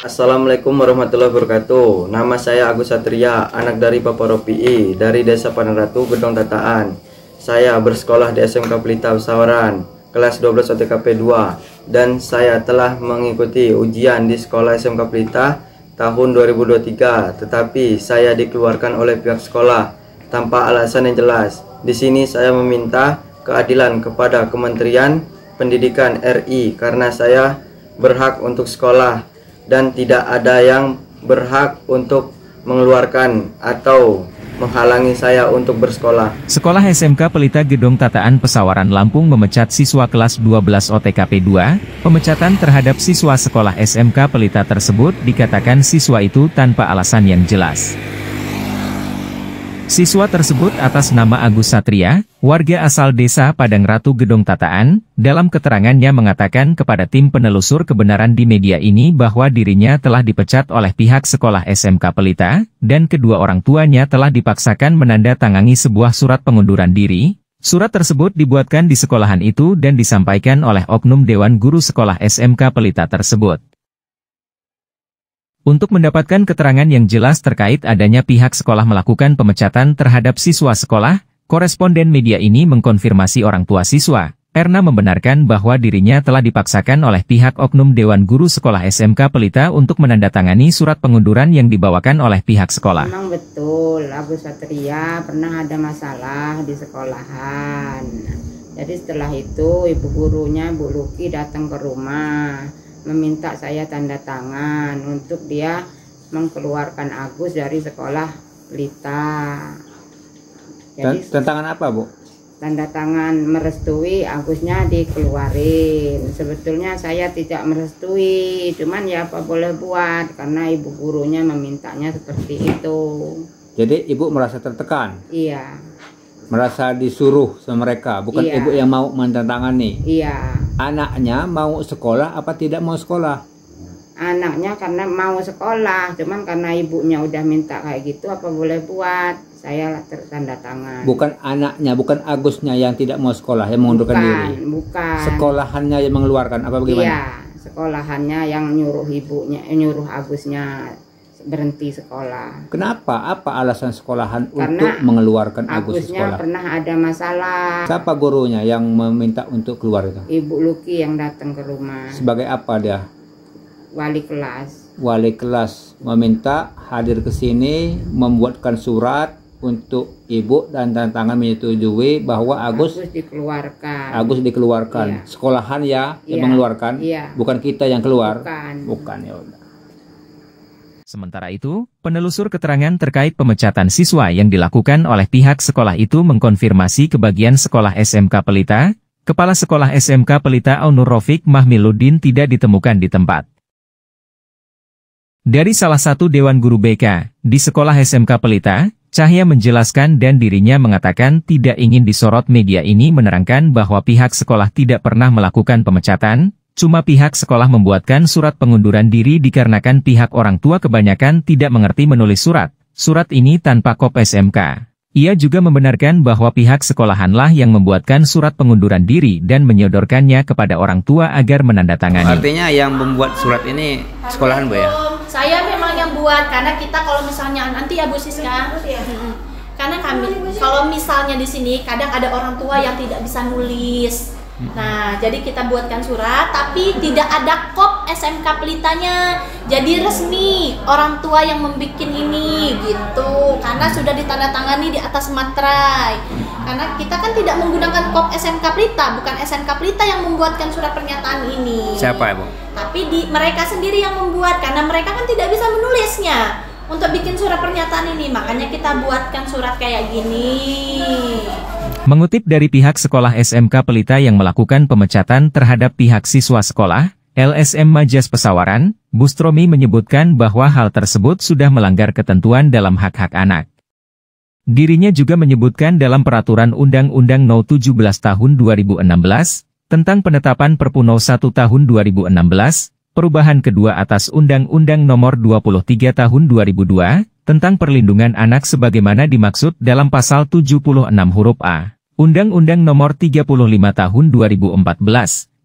Assalamualaikum warahmatullahi wabarakatuh Nama saya Agus Satria, anak dari Bapak Ropi, Dari Desa Paneratu, Gedong Tataan Saya bersekolah di SMK Pelita Usawaran Kelas 12 OTKP 2 Dan saya telah mengikuti ujian di sekolah SMK Pelita tahun 2023 Tetapi saya dikeluarkan oleh pihak sekolah tanpa alasan yang jelas Di sini saya meminta keadilan kepada Kementerian Pendidikan RI karena saya berhak untuk sekolah dan tidak ada yang berhak untuk mengeluarkan atau menghalangi saya untuk bersekolah. Sekolah SMK Pelita Gedong Tataan Pesawaran Lampung memecat siswa kelas 12 OTKP 2. Pemecatan terhadap siswa sekolah SMK Pelita tersebut dikatakan siswa itu tanpa alasan yang jelas. Siswa tersebut atas nama Agus Satria, warga asal desa Padang Ratu Gedong Tataan, dalam keterangannya mengatakan kepada tim penelusur kebenaran di media ini bahwa dirinya telah dipecat oleh pihak sekolah SMK Pelita, dan kedua orang tuanya telah dipaksakan menandatangani sebuah surat pengunduran diri, Surat tersebut dibuatkan di sekolahan itu dan disampaikan oleh Oknum Dewan Guru Sekolah SMK Pelita tersebut. Untuk mendapatkan keterangan yang jelas terkait adanya pihak sekolah melakukan pemecatan terhadap siswa sekolah, koresponden media ini mengkonfirmasi orang tua siswa. Erna membenarkan bahwa dirinya telah dipaksakan oleh pihak Oknum Dewan Guru Sekolah SMK Pelita untuk menandatangani surat pengunduran yang dibawakan oleh pihak sekolah. Memang betul, Abu Satria pernah ada masalah di sekolahan. Jadi setelah itu ibu gurunya Bu Luki datang ke rumah meminta saya tanda tangan untuk dia mengeluarkan Agus dari sekolah Pelita. Jadi, tangan apa, Bu? tanda tangan merestui Agusnya dikeluarin sebetulnya saya tidak merestui cuman ya apa boleh buat karena ibu gurunya memintanya seperti itu jadi ibu merasa tertekan iya merasa disuruh sama mereka bukan iya. ibu yang mau menandatangani. iya anaknya mau sekolah apa tidak mau sekolah anaknya karena mau sekolah cuman karena ibunya udah minta kayak gitu apa boleh buat saya tertanda tangan bukan anaknya bukan Agusnya yang tidak mau sekolah yang mengundurkan bukan, diri bukan sekolahannya yang mengeluarkan apa bagaimana iya sekolahannya yang nyuruh ibunya eh, nyuruh Agusnya berhenti sekolah. Kenapa? Apa alasan sekolahan Karena untuk mengeluarkan Agus sekolah? pernah ada masalah. Siapa gurunya yang meminta untuk keluar itu? Ibu Luki yang datang ke rumah. Sebagai apa dia? Wali kelas. Wali kelas meminta hadir ke sini, membuatkan surat untuk ibu dan tanda tangan menyetujui bahwa Agus, Agus dikeluarkan. Agus dikeluarkan. Iya. Sekolahan ya iya. yang mengeluarkan, iya. bukan kita yang keluar. Bukan. Bukan ya udah. Sementara itu, penelusur keterangan terkait pemecatan siswa yang dilakukan oleh pihak sekolah itu mengkonfirmasi ke bagian sekolah SMK Pelita, Kepala Sekolah SMK Pelita Aunur Rofiq Mahmiluddin tidak ditemukan di tempat. Dari salah satu Dewan Guru BK, di sekolah SMK Pelita, Cahya menjelaskan dan dirinya mengatakan tidak ingin disorot media ini menerangkan bahwa pihak sekolah tidak pernah melakukan pemecatan, Cuma pihak sekolah membuatkan surat pengunduran diri dikarenakan pihak orang tua kebanyakan tidak mengerti menulis surat. Surat ini tanpa kop SMK. Ia juga membenarkan bahwa pihak sekolahanlah yang membuatkan surat pengunduran diri dan menyodorkannya kepada orang tua agar menandatangani. Artinya yang membuat surat ini sekolahan, Bu ya? Saya memang yang buat karena kita kalau misalnya nanti ya Bu Siska. Karena kami kalau misalnya di sini kadang ada orang tua yang tidak bisa nulis Nah, jadi kita buatkan surat, tapi tidak ada kop SMK pelitanya. Jadi resmi orang tua yang membuat ini gitu, karena sudah ditandatangani di atas materai. Karena kita kan tidak menggunakan kop SMK Pelita, bukan SMK Pelita yang membuatkan surat pernyataan ini. Siapa ya, Tapi di mereka sendiri yang membuat, karena mereka kan tidak bisa menulisnya untuk bikin surat pernyataan ini makanya kita buatkan surat kayak gini Mengutip dari pihak sekolah SMK Pelita yang melakukan pemecatan terhadap pihak siswa sekolah, LSM Majas Pesawaran, Bustromi menyebutkan bahwa hal tersebut sudah melanggar ketentuan dalam hak-hak anak. Dirinya juga menyebutkan dalam peraturan Undang-Undang No 17 tahun 2016, tentang penetapan Perpu No 1 tahun 2016, perubahan kedua atas Undang-Undang Nomor 23 Tahun 2002 tentang perlindungan anak sebagaimana dimaksud dalam pasal 76 huruf A. Undang-Undang Nomor 35 Tahun 2014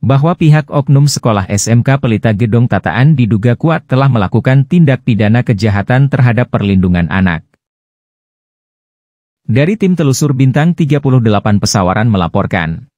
bahwa pihak oknum sekolah SMK Pelita Gedong Tataan diduga kuat telah melakukan tindak pidana kejahatan terhadap perlindungan anak. Dari tim telusur bintang 38 pesawaran melaporkan.